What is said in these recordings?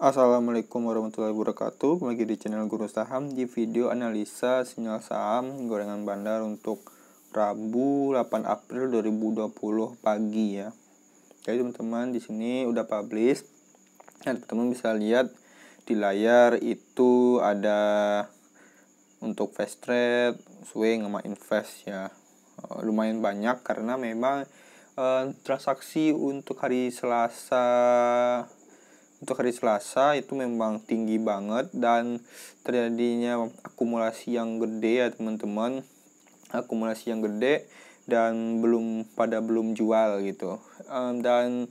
Assalamualaikum warahmatullahi wabarakatuh Kembali di channel Guru Saham Di video analisa sinyal saham gorengan bandar untuk Rabu 8 April 2020 pagi ya Jadi teman-teman di sini udah publish Nah teman-teman bisa lihat di layar itu ada untuk fast trade, swing sama invest ya eh, lumayan banyak karena memang eh, transaksi untuk hari Selasa untuk hari Selasa itu memang tinggi banget dan terjadinya akumulasi yang gede ya teman-teman akumulasi yang gede dan belum pada belum jual gitu um, dan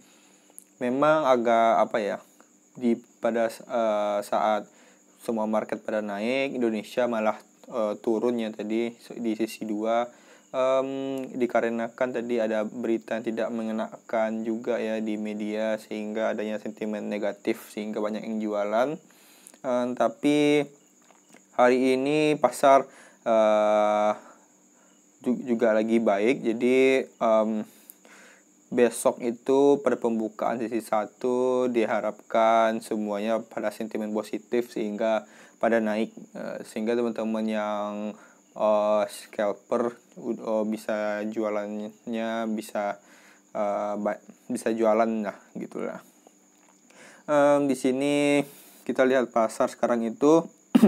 memang agak apa ya di pada uh, saat semua market pada naik Indonesia malah uh, turun ya tadi di sisi dua um, dikarenakan tadi ada berita yang tidak mengenakan juga ya di media sehingga adanya sentimen negatif sehingga banyak yang jualan um, tapi hari ini pasar uh, juga lagi baik jadi um, besok itu pada pembukaan sisi satu diharapkan semuanya pada sentimen positif sehingga pada naik eh, sehingga teman-teman yang uh, scalper uh, bisa jualannya bisa uh, bisa jualan lah gitulah um, di sini kita lihat pasar sekarang itu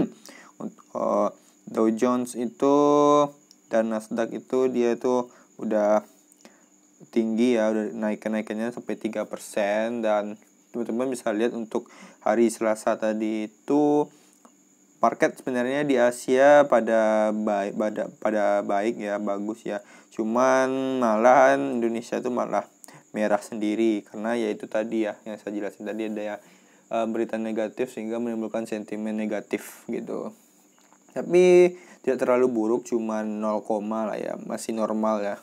uh, Dow Jones itu dan Nasdaq itu dia itu udah tinggi ya udah naik kenaikannya sampai tiga persen dan teman-teman bisa lihat untuk hari Selasa tadi itu Market sebenarnya di Asia pada baik pada pada baik ya, bagus ya. Cuman malahan Indonesia itu malah merah sendiri karena yaitu tadi ya yang saya jelasin tadi ada ya eh, berita negatif sehingga menimbulkan sentimen negatif gitu. Tapi tidak terlalu buruk cuman 0, lah ya, masih normal ya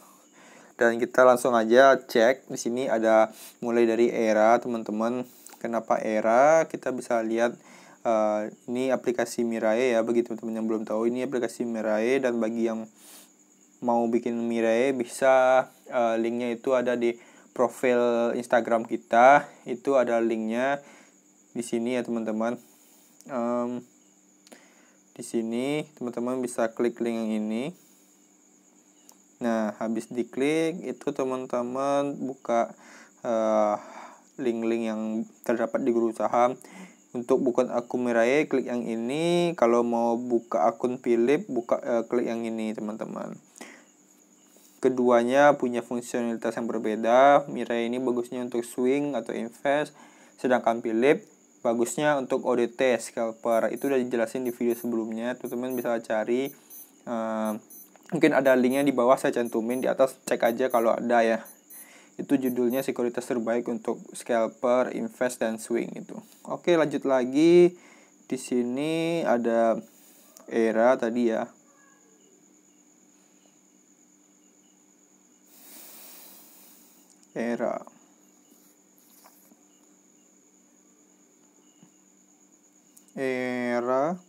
dan kita langsung aja cek di sini ada mulai dari era teman-teman kenapa era kita bisa lihat uh, ini aplikasi Mirae ya bagi teman-teman yang belum tahu ini aplikasi Mirae dan bagi yang mau bikin Mirae bisa uh, linknya itu ada di profil Instagram kita itu ada linknya di sini ya teman-teman um, di sini teman-teman bisa klik link yang ini nah habis diklik itu teman-teman buka eh, link-link uh, yang terdapat di guru saham untuk bukan akun Mirai klik yang ini kalau mau buka akun Philip buka uh, klik yang ini teman-teman keduanya punya fungsionalitas yang berbeda Mirai ini bagusnya untuk swing atau invest sedangkan Philip bagusnya untuk ODT scalper itu udah dijelasin di video sebelumnya teman-teman bisa cari uh, mungkin ada linknya di bawah saya cantumin di atas cek aja kalau ada ya itu judulnya sekuritas terbaik untuk scalper, invest dan swing itu. Oke, lanjut lagi di sini ada era tadi ya. Era. Era.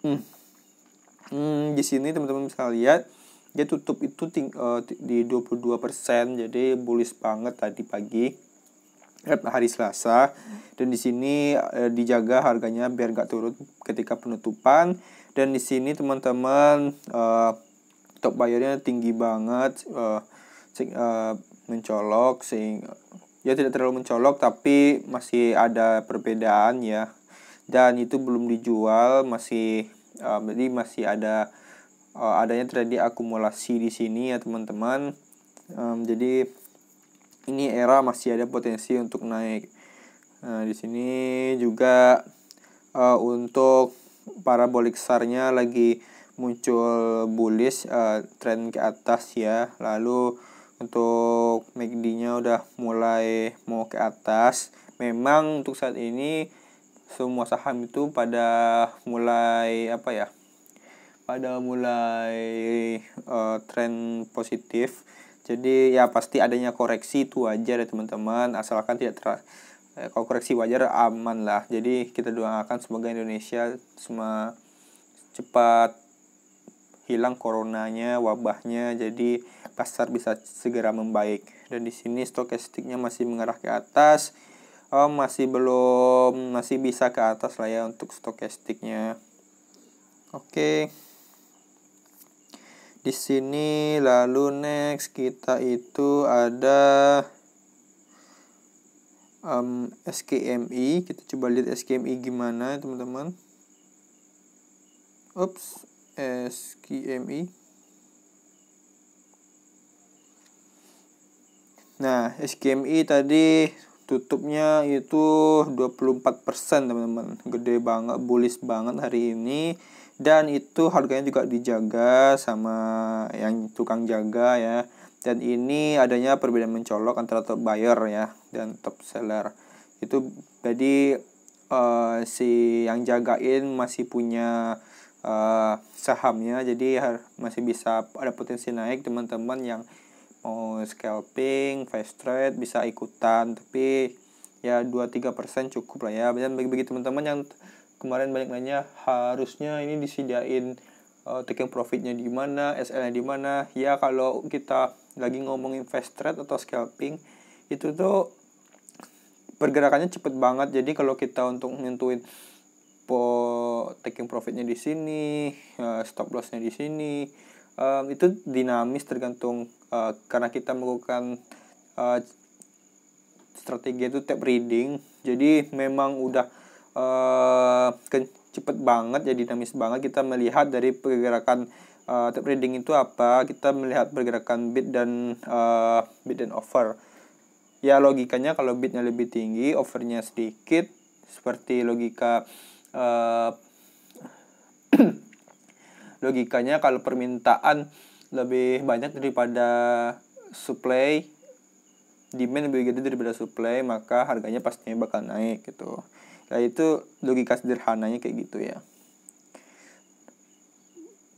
Hmm. Hmm, di sini teman-teman bisa lihat dia tutup itu ting, uh, di 22% jadi bullish banget tadi pagi eh, hari Selasa dan di sini uh, dijaga harganya biar nggak turun ketika penutupan dan di sini teman-teman uh, top bayarnya tinggi banget uh, mencolok sing ya tidak terlalu mencolok tapi masih ada perbedaan ya dan itu belum dijual masih uh, jadi masih ada Eh, adanya terjadi akumulasi di sini ya teman-teman um, jadi ini era masih ada potensi untuk naik nah di sini juga uh, untuk parabolik sarnya lagi muncul bullish uh, eh, tren ke atas ya lalu untuk MACD-nya udah mulai mau ke atas memang untuk saat ini semua saham itu pada mulai apa ya pada mulai uh, tren positif jadi ya pasti adanya koreksi itu wajar ya teman-teman asalkan tidak ter eh, kalau koreksi wajar aman lah jadi kita doakan semoga Indonesia semua cepat hilang coronanya wabahnya jadi pasar bisa segera membaik dan di sini stokastiknya masih mengarah ke atas oh, masih belum masih bisa ke atas lah ya untuk stokastiknya oke okay di sini lalu next kita itu ada um, SKMI kita coba lihat SKMI gimana teman-teman ups SKMI nah SKMI tadi tutupnya itu 24% teman-teman gede banget bullish banget hari ini dan itu harganya juga dijaga sama yang tukang jaga ya dan ini adanya perbedaan mencolok antara top buyer ya dan top seller itu jadi uh, si yang jagain masih punya uh, sahamnya jadi masih bisa ada potensi naik teman-teman yang mau scalping fast trade bisa ikutan tapi ya 2-3% cukup lah ya dan bagi bagi teman-teman yang kemarin banyak nanya harusnya ini disediain uh, eh, taking profitnya di mana, SL-nya di mana. Ya kalau kita lagi ngomong invest trade atau scalping itu tuh pergerakannya cepet banget. Jadi kalau kita untuk nentuin po taking profitnya di sini, uh, stop lossnya di sini, um, itu dinamis tergantung uh, karena kita melakukan uh, strategi itu tap reading. Jadi memang udah uh, eh, cepat banget ya dinamis banget kita melihat dari pergerakan uh, tap reading itu apa kita melihat pergerakan bid dan uh, bid dan offer ya logikanya kalau bidnya lebih tinggi offernya sedikit seperti logika uh, logikanya kalau permintaan lebih banyak daripada supply demand lebih gede daripada supply maka harganya pastinya bakal naik gitu Nah itu logika sederhananya kayak gitu ya.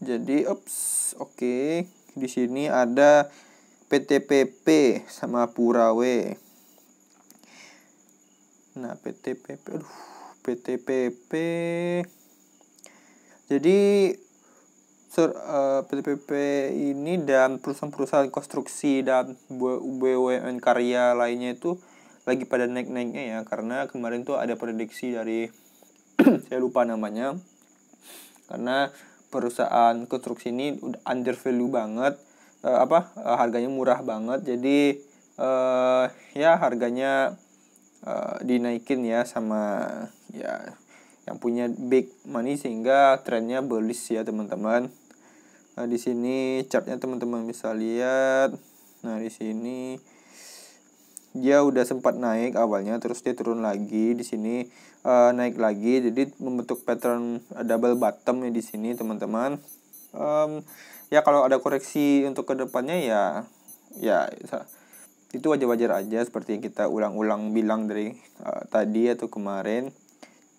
Jadi, ups, oke. Okay. Di sini ada PTPP sama Purawe. Nah, PTPP, aduh, PTPP. Jadi, sur, uh, eh, PTPP ini dan perusahaan-perusahaan konstruksi dan BUMN karya lainnya itu lagi pada naik-naiknya ya karena kemarin tuh ada prediksi dari saya lupa namanya karena perusahaan konstruksi ini under value banget e, apa e, harganya murah banget jadi e, ya harganya e, dinaikin ya sama ya yang punya big money sehingga trennya bullish ya teman-teman nah di sini chartnya teman-teman bisa lihat nah di sini dia udah sempat naik awalnya terus dia turun lagi di sini uh, naik lagi jadi membentuk pattern eh, double bottom ya di sini teman-teman um, ya kalau ada koreksi untuk kedepannya ya ya itu wajar-wajar aja seperti yang kita ulang-ulang bilang dari uh, tadi atau kemarin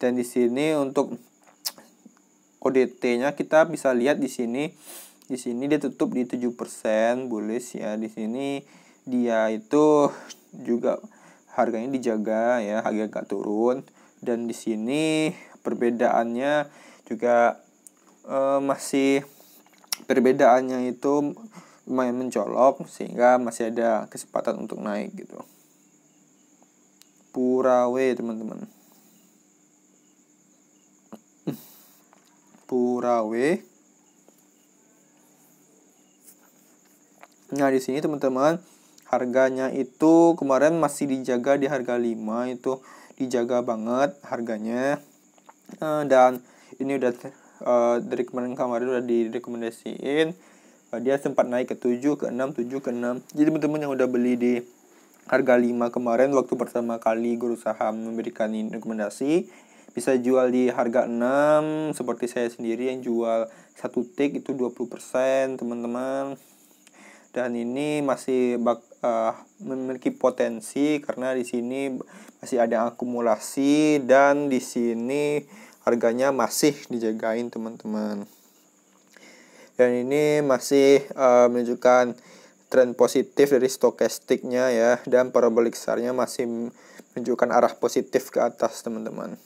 dan di sini untuk ODT-nya kita bisa lihat di sini di sini dia tutup di 7% bullish ya di sini dia itu juga harganya dijaga ya, harga nggak turun dan di sini perbedaannya juga eh, masih perbedaannya itu lumayan mencolok sehingga masih ada kesempatan untuk naik gitu. Purawe teman-teman. Purawe. Nah, di sini teman-teman harganya itu kemarin masih dijaga di harga 5 itu dijaga banget harganya uh, dan ini udah uh, dari kemarin kemarin udah direkomendasiin uh, dia sempat naik ke 7 ke 6 7 ke 6 jadi teman-teman yang udah beli di harga 5 kemarin waktu pertama kali guru saham memberikan rekomendasi bisa jual di harga 6 seperti saya sendiri yang jual satu tik itu 20% teman-teman dan ini masih bak uh, memiliki potensi karena di sini masih ada akumulasi dan di sini harganya masih dijagain teman-teman. Dan ini masih uh, menunjukkan tren positif dari stokastiknya ya dan parabolik sar masih menunjukkan arah positif ke atas teman-teman.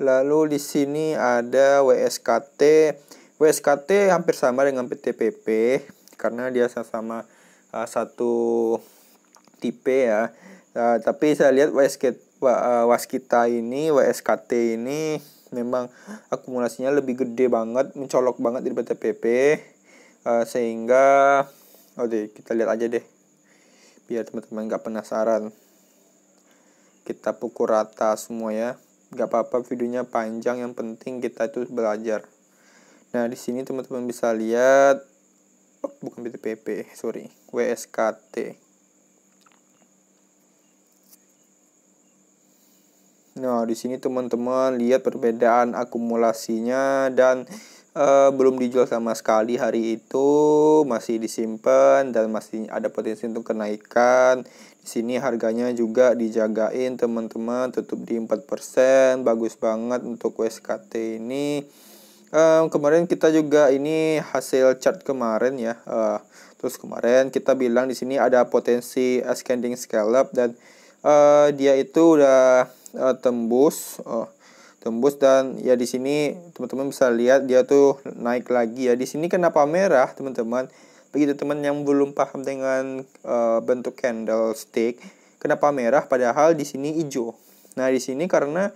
Lalu di sini ada WSKT. WSKT hampir sama dengan PTPP karena dia sama-sama uh, satu tipe ya uh, tapi saya lihat WSK, uh, waskita ini WSKT ini memang akumulasinya lebih gede banget mencolok banget di PTPP uh, sehingga oke oh, kita lihat aja deh biar teman-teman nggak penasaran kita pukul rata semua ya nggak apa-apa videonya panjang yang penting kita itu belajar nah di sini teman-teman bisa lihat bukan BTPP sorry WSKT Nah, di sini teman-teman lihat perbedaan akumulasinya dan uh, belum dijual sama sekali hari itu, masih disimpan dan masih ada potensi untuk kenaikan. Di sini harganya juga dijagain teman-teman, tutup di 4%, bagus banget untuk WSKT ini um, kemarin kita juga ini hasil chart kemarin ya. Uh, terus kemarin kita bilang di sini ada potensi ascending scale dan uh, dia itu udah uh, tembus uh, tembus dan ya di sini teman-teman bisa lihat dia tuh naik lagi ya. Di sini kenapa merah, teman-teman? Begitu teman yang belum paham dengan uh, bentuk candlestick, kenapa merah padahal di sini hijau. Nah, di sini karena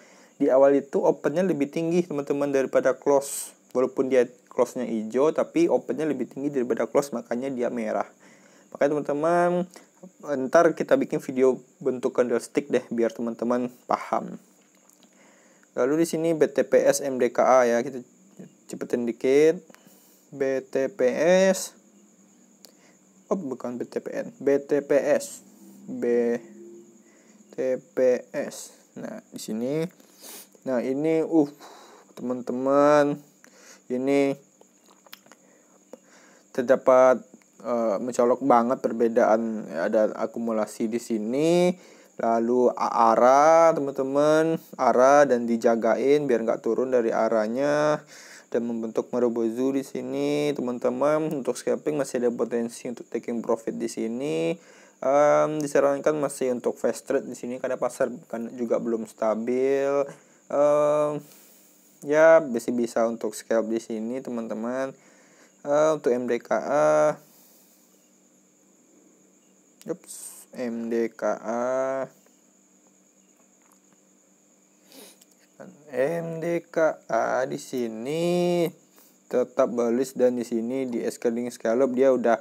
di awal itu opennya lebih tinggi teman-teman daripada close walaupun dia close-nya hijau tapi opennya lebih tinggi daripada close makanya dia merah makanya teman-teman ntar kita bikin video bentuk candlestick deh biar teman-teman paham lalu di sini BTPS MDKA ya kita cepetin dikit BTPS oh bukan BTPN BTPS BTPS nah di sini Nah, ini uh teman-teman ini terdapat uh, mencolok banget perbedaan ada ya, akumulasi di sini lalu arah teman-teman arah dan dijagain biar nggak turun dari arahnya dan membentuk merobozu di sini teman-teman untuk scalping masih ada potensi untuk taking profit di sini um, disarankan masih untuk fast trade di sini karena pasar kan juga belum stabil uh, ya masih bisa untuk scalp di sini teman-teman uh, untuk MDKA Ups, MDKA MDKA di sini tetap balis dan di sini di scale up dia udah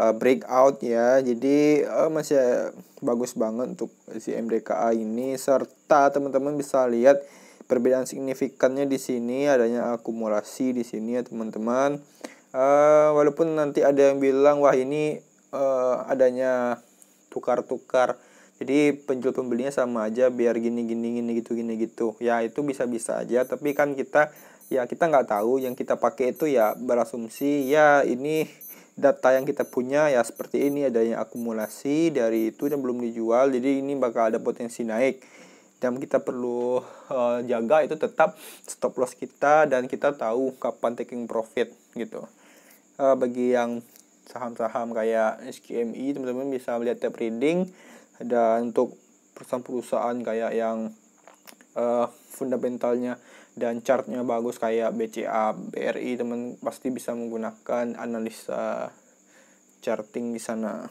uh, eh, breakout ya. Jadi uh, masih eh, bagus banget untuk si MDKA ini serta teman-teman bisa lihat perbedaan signifikannya di sini adanya akumulasi di sini ya teman-teman. Uh, walaupun nanti ada yang bilang wah ini uh, adanya tukar-tukar jadi penjual pembelinya sama aja biar gini gini gini gitu gini gitu ya itu bisa bisa aja tapi kan kita ya kita nggak tahu yang kita pakai itu ya berasumsi ya ini data yang kita punya ya seperti ini adanya akumulasi dari itu yang belum dijual jadi ini bakal ada potensi naik dan kita perlu uh, jaga itu tetap stop loss kita dan kita tahu kapan taking profit gitu uh, bagi yang saham-saham kayak SKMI teman-teman bisa melihat tab reading dan untuk perusahaan-perusahaan kayak yang uh, fundamentalnya dan chartnya bagus kayak BCA, BRI teman pasti bisa menggunakan analisa eh, charting di sana.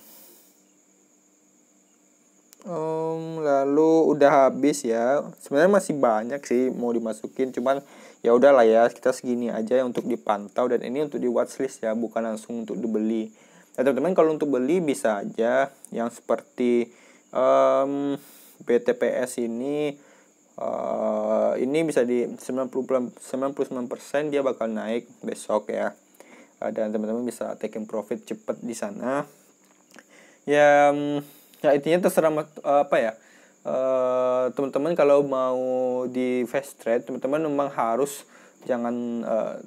Um, lalu udah habis ya. Sebenarnya masih banyak sih mau dimasukin, cuman ya udahlah ya kita segini aja ya untuk dipantau dan ini untuk di watchlist ya, bukan langsung untuk dibeli. Nah, teman-teman kalau untuk beli bisa aja yang seperti um, BTPS ini uh, ini bisa di 90 99% dia bakal naik besok ya uh, dan teman-teman bisa taking profit cepet di sana ya mm, ya intinya terserah uh, apa ya teman eh, teman-teman kalau mau di fast trade teman-teman memang harus jangan uh,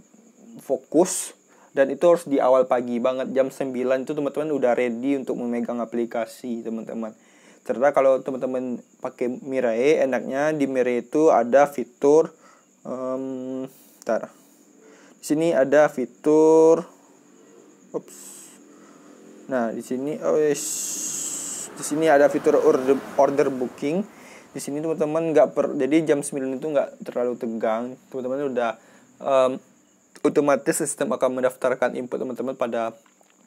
fokus dan itu harus di awal pagi banget jam 9 itu teman-teman udah ready untuk memegang aplikasi teman-teman ternyata kalau teman-teman pakai Mirai enaknya di Mirai itu ada fitur um, tar di sini ada fitur ups nah di sini oh yes. di sini ada fitur order order booking di sini teman-teman nggak per jadi jam 9 itu nggak terlalu tegang teman-teman udah um, otomatis sistem akan mendaftarkan input teman-teman pada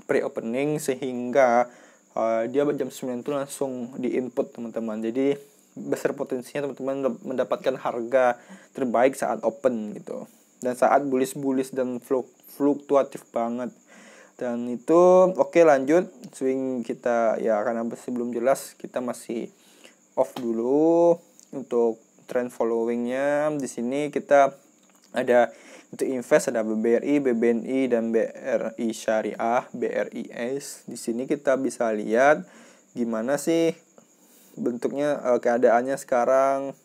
pre-opening sehingga Eh, dia jam 9 itu langsung di input teman-teman jadi besar potensinya teman-teman mendapatkan harga terbaik saat open gitu dan saat bullish-bullish dan fluktuatif banget dan itu oke okay, lanjut swing kita ya karena masih belum jelas kita masih off dulu untuk trend followingnya di sini kita ada untuk invest ada BBRI, BBNI dan BRI Syariah, BRIS. Di sini kita bisa lihat gimana sih bentuknya eh, keadaannya sekarang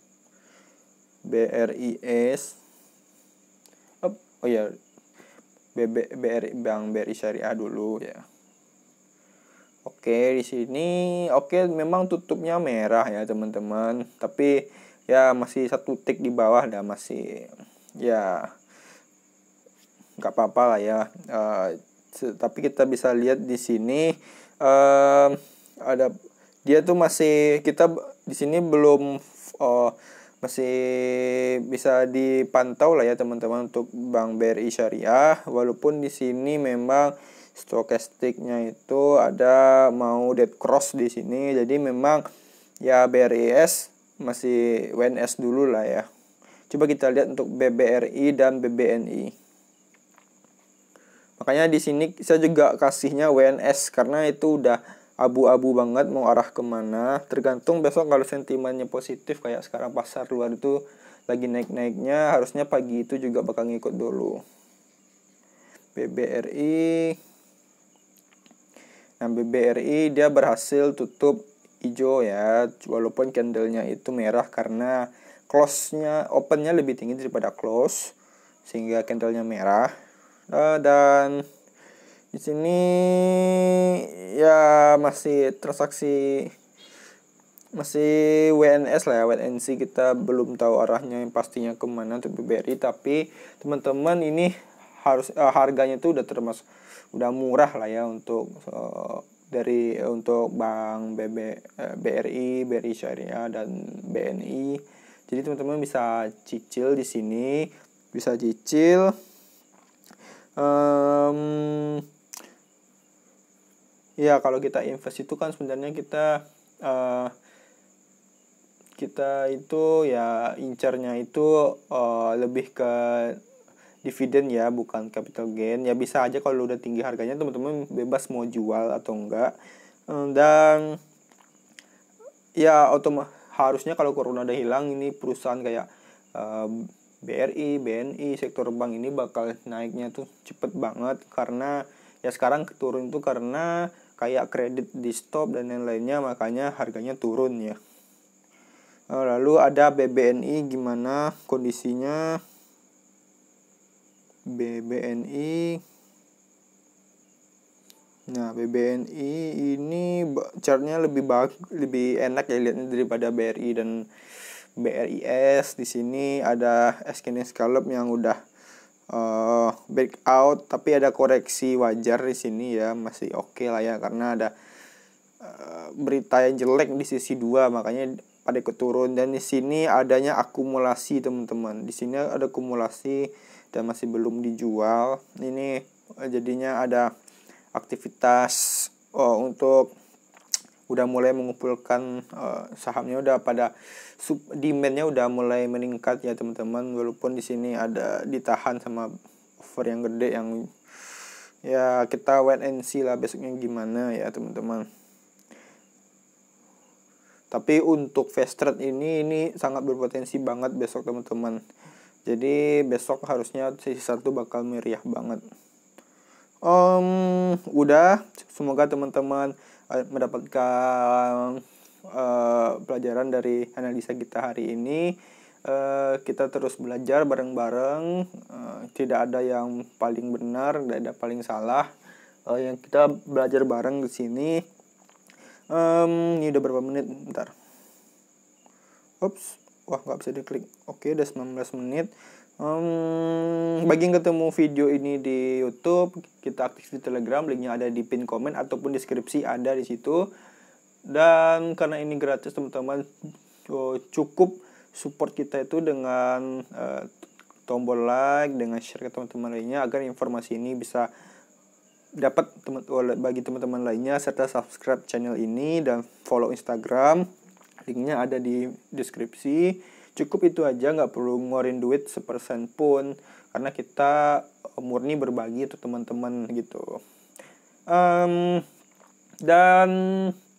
BRIS. Oh, oh ya BB, BRI Bank BRI Syariah dulu ya. Oke, di sini oke memang tutupnya merah ya, teman-teman. Tapi ya masih satu tik di bawah dah masih ya nggak apa-apa lah ya uh, tapi kita bisa lihat di sini uh, ada dia tuh masih kita di sini belum uh, masih bisa dipantau lah ya teman-teman untuk Bank BRI Syariah walaupun di sini memang stokastiknya itu ada mau dead cross di sini jadi memang ya BRIS masih WNS dulu lah ya Coba kita lihat untuk BBRI dan BBNI. Makanya di sini saya juga kasihnya WNS karena itu udah abu-abu banget mau arah kemana. Tergantung besok kalau sentimennya positif kayak sekarang pasar luar itu lagi naik-naiknya harusnya pagi itu juga bakal ngikut dulu. BBRI Nah BBRI dia berhasil tutup hijau ya walaupun candlenya itu merah karena close-nya Open-nya lebih tinggi daripada close sehingga candlenya merah uh, dan di sini ya masih transaksi masih WNS lah ya WNC kita belum tahu arahnya yang pastinya kemana untuk BBRI tapi teman-teman ini harus uh, harganya itu udah termasuk udah murah lah ya untuk uh, dari untuk bank BB, uh, BRI BRI Syariah dan BNI jadi teman-teman bisa cicil di sini, bisa cicil. Um, ya kalau kita invest itu kan sebenarnya kita uh, kita itu ya incarnya itu uh, lebih ke dividen ya bukan capital gain ya bisa aja kalau udah tinggi harganya teman-teman bebas mau jual atau enggak dan ya otomatis harusnya kalau corona udah hilang ini perusahaan kayak uh, BRI, BNI, sektor bank ini bakal naiknya tuh cepet banget karena ya sekarang turun tuh karena kayak kredit di stop dan lain-lainnya makanya harganya turun ya. E, lalu ada BBNI gimana kondisinya? BBNI Nah, BBNI ini chartnya lebih bag, lebih enak ya lihatnya daripada BRI dan BRIS. Di sini ada Eskene scalp yang udah uh, eh, break out tapi ada koreksi wajar di sini ya, masih oke okay lah ya karena ada uh, berita yang jelek di sisi dua makanya pada ikut turun dan di sini adanya akumulasi teman-teman. Di sini ada akumulasi dan masih belum dijual. Ini eh, jadinya ada aktivitas uh, untuk udah mulai mengumpulkan uh, sahamnya udah pada sub demandnya udah mulai meningkat ya teman-teman walaupun di sini ada ditahan sama over yang gede yang ya kita wait and see lah besoknya gimana ya teman-teman tapi untuk fast trade ini ini sangat berpotensi banget besok teman-teman jadi besok harusnya sisi satu bakal meriah banget um, udah semoga teman-teman eh, mendapatkan uh, pelajaran dari analisa kita hari ini uh, kita terus belajar bareng-bareng uh, tidak ada yang paling benar tidak ada paling salah uh, yang kita belajar bareng di sini um, ini udah berapa menit ntar Ups, wah nggak bisa diklik. Oke, udah 19 menit. Um, bagi yang ketemu video ini di YouTube, kita aktif di Telegram, linknya ada di pin komen ataupun deskripsi ada di situ. Dan karena ini gratis teman-teman, cukup support kita itu dengan uh, tombol like, dengan share ke teman-teman lainnya agar informasi ini bisa dapat teman bagi teman-teman lainnya serta subscribe channel ini dan follow Instagram. Linknya ada di deskripsi cukup itu aja nggak perlu ngorin duit sepersen pun karena kita eh, murni berbagi untuk teman-teman gitu um, dan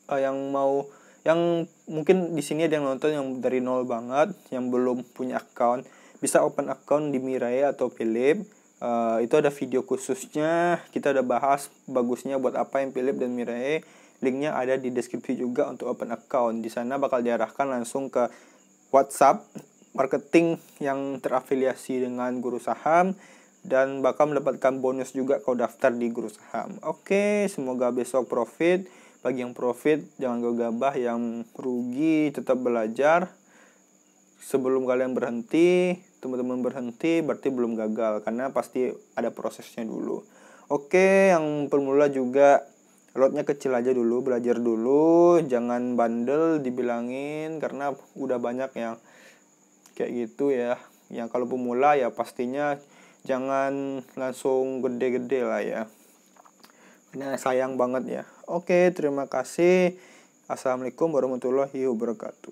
uh, yang mau yang mungkin di sini ada yang nonton yang dari nol banget yang belum punya account bisa open account di Mirai atau Philip uh, itu ada video khususnya kita ada bahas bagusnya buat apa yang Philip dan Mirai linknya ada di deskripsi juga untuk open account di sana bakal diarahkan langsung ke WhatsApp, marketing yang terafiliasi dengan guru saham, dan bakal mendapatkan bonus juga kalau daftar di guru saham. Oke, semoga besok profit. Bagi yang profit, jangan gegabah. Yang rugi, tetap belajar. Sebelum kalian berhenti, teman-teman berhenti, berarti belum gagal. Karena pasti ada prosesnya dulu. Oke, yang pemula juga lotnya kecil aja dulu belajar dulu jangan bandel dibilangin karena udah banyak yang kayak gitu ya yang kalau pemula ya pastinya jangan langsung gede-gede lah ya Nah sayang banget ya oke terima kasih assalamualaikum warahmatullahi wabarakatuh